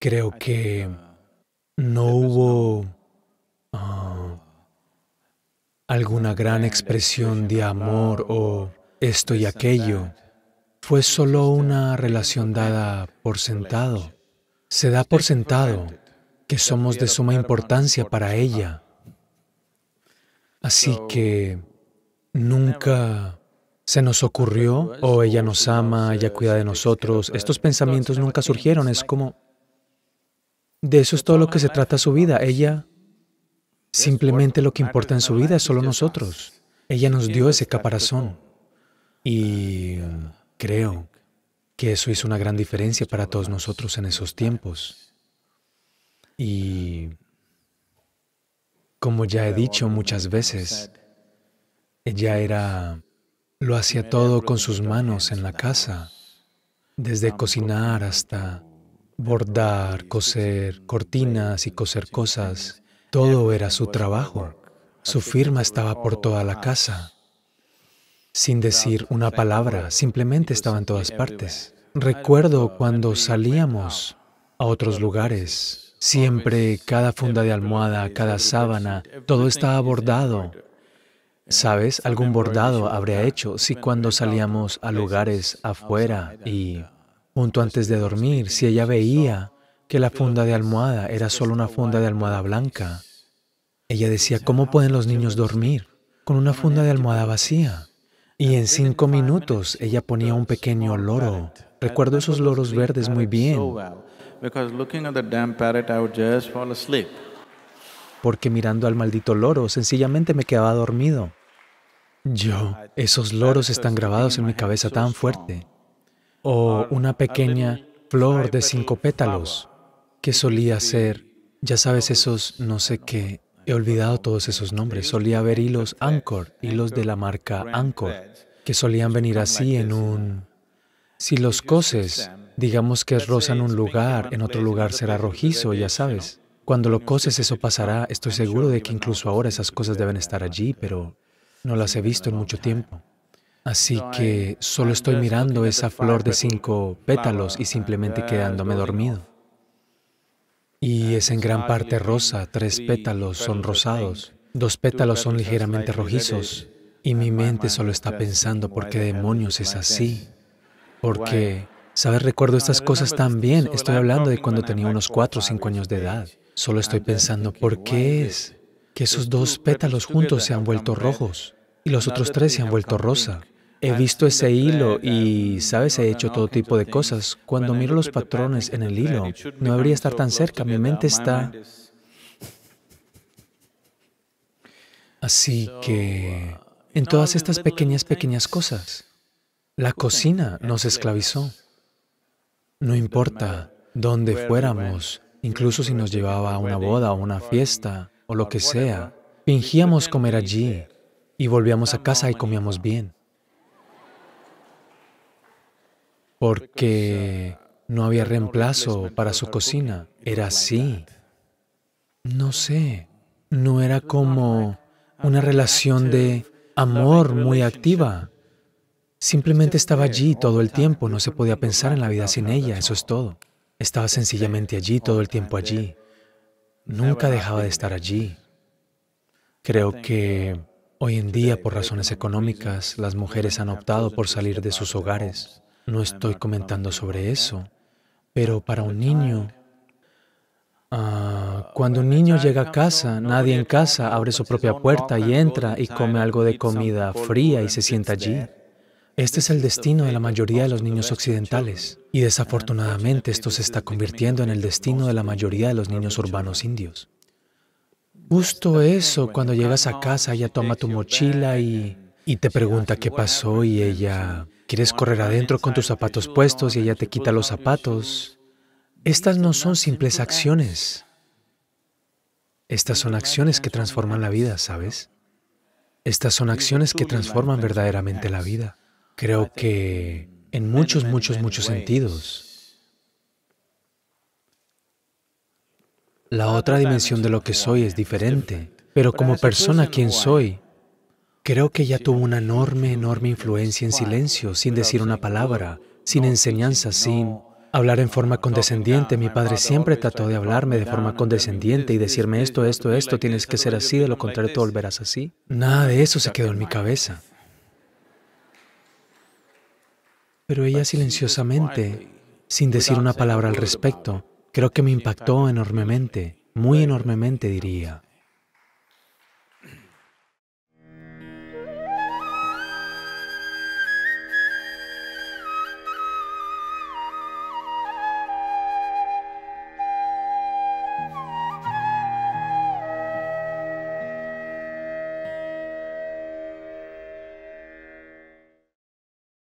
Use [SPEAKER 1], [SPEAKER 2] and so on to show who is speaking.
[SPEAKER 1] Creo que no hubo ah, alguna gran expresión de amor o esto y aquello. Fue solo una relación dada por sentado. Se da por sentado que somos de suma importancia para ella. Así que nunca se nos ocurrió, o ella nos ama, ella cuida de nosotros. Estos pensamientos nunca surgieron. Es como, de eso es todo lo que se trata su vida. Ella, simplemente lo que importa en su vida es solo nosotros. Ella nos dio ese caparazón. Y ah, creo que eso hizo una gran diferencia para todos nosotros en esos tiempos. Y como ya he dicho muchas veces, ella era, lo hacía todo con sus manos en la casa, desde cocinar hasta Bordar, coser cortinas y coser cosas, todo era su trabajo. Su firma estaba por toda la casa. Sin decir una palabra, simplemente estaba en todas partes. Recuerdo cuando salíamos a otros lugares, siempre cada funda de almohada, cada sábana, todo estaba bordado. ¿Sabes? Algún bordado habría hecho si cuando salíamos a lugares afuera y junto antes de dormir si ella veía que la funda de almohada era solo una funda de almohada blanca. Ella decía, ¿cómo pueden los niños dormir con una funda de almohada vacía? Y en cinco minutos ella ponía un pequeño loro. Recuerdo esos loros verdes muy bien. Porque mirando al maldito loro, sencillamente me quedaba dormido. Yo, esos loros están grabados en mi cabeza tan fuerte o una pequeña flor de cinco pétalos que solía ser, ya sabes, esos no sé qué, he olvidado todos esos nombres, solía haber hilos Anchor, hilos de la marca Anchor, que solían venir así en un... Si los coses, digamos que en un lugar, en otro lugar será rojizo, ya sabes. Cuando lo coses eso pasará, estoy seguro de que incluso ahora esas cosas deben estar allí, pero no las he visto en mucho tiempo. Así que solo estoy mirando esa flor de cinco pétalos y simplemente quedándome dormido. Y es en gran parte rosa, tres pétalos son rosados, dos pétalos son ligeramente rojizos, y mi mente solo está pensando por qué demonios es así. Porque, ¿sabes? Recuerdo estas cosas tan bien. Estoy hablando de cuando tenía unos cuatro o cinco años de edad. Solo estoy pensando por qué es que esos dos pétalos juntos se han vuelto rojos y los otros tres se han vuelto rosa. He visto ese hilo y, sabes, he hecho todo tipo de cosas. Cuando miro los patrones en el hilo, no debería estar tan cerca. Mi mente está... Así que, en todas estas pequeñas, pequeñas cosas, la cocina nos esclavizó. No importa dónde fuéramos, incluso si nos llevaba a una boda o una fiesta o lo que sea, fingíamos comer allí y volvíamos a casa y comíamos bien. Porque no había reemplazo para su cocina. Era así. No sé. No era como una relación de amor muy activa. Simplemente este estaba allí todo el tiempo, no se podía pensar en la vida sin ella, eso es todo. Estaba este sencillamente allí, todo el tiempo allí. Nunca dejaba de estar allí. Creo que Hoy en día, por razones económicas, las mujeres han optado por salir de sus hogares. No estoy comentando sobre eso, pero para un niño, ah, cuando un niño llega a casa, nadie en casa abre su propia puerta y entra y come algo de comida fría y se sienta allí. Este es el destino de la mayoría de los niños occidentales y desafortunadamente esto se está convirtiendo en el destino de la mayoría de los niños urbanos indios. Justo eso, cuando llegas a casa, ella toma tu mochila y, y te pregunta qué pasó y ella... Quieres correr adentro con tus zapatos puestos y ella te quita los zapatos. Estas no son simples acciones. Estas son acciones que transforman la vida, ¿sabes? Estas son acciones que transforman verdaderamente la vida. Creo que en muchos, muchos, muchos sentidos. La otra dimensión de lo que soy es diferente, pero como persona quien soy, creo que ella tuvo una enorme, enorme influencia en silencio, sin decir una palabra, sin enseñanza, sin hablar en forma condescendiente. Mi padre siempre trató de hablarme de forma condescendiente y decirme este, esto, esto, este, esto, este, tienes que ser así, de lo contrario te volverás así. Nada de eso se quedó en mi cabeza. Pero ella silenciosamente, sin decir una palabra al respecto, Creo que me impactó enormemente, muy enormemente diría.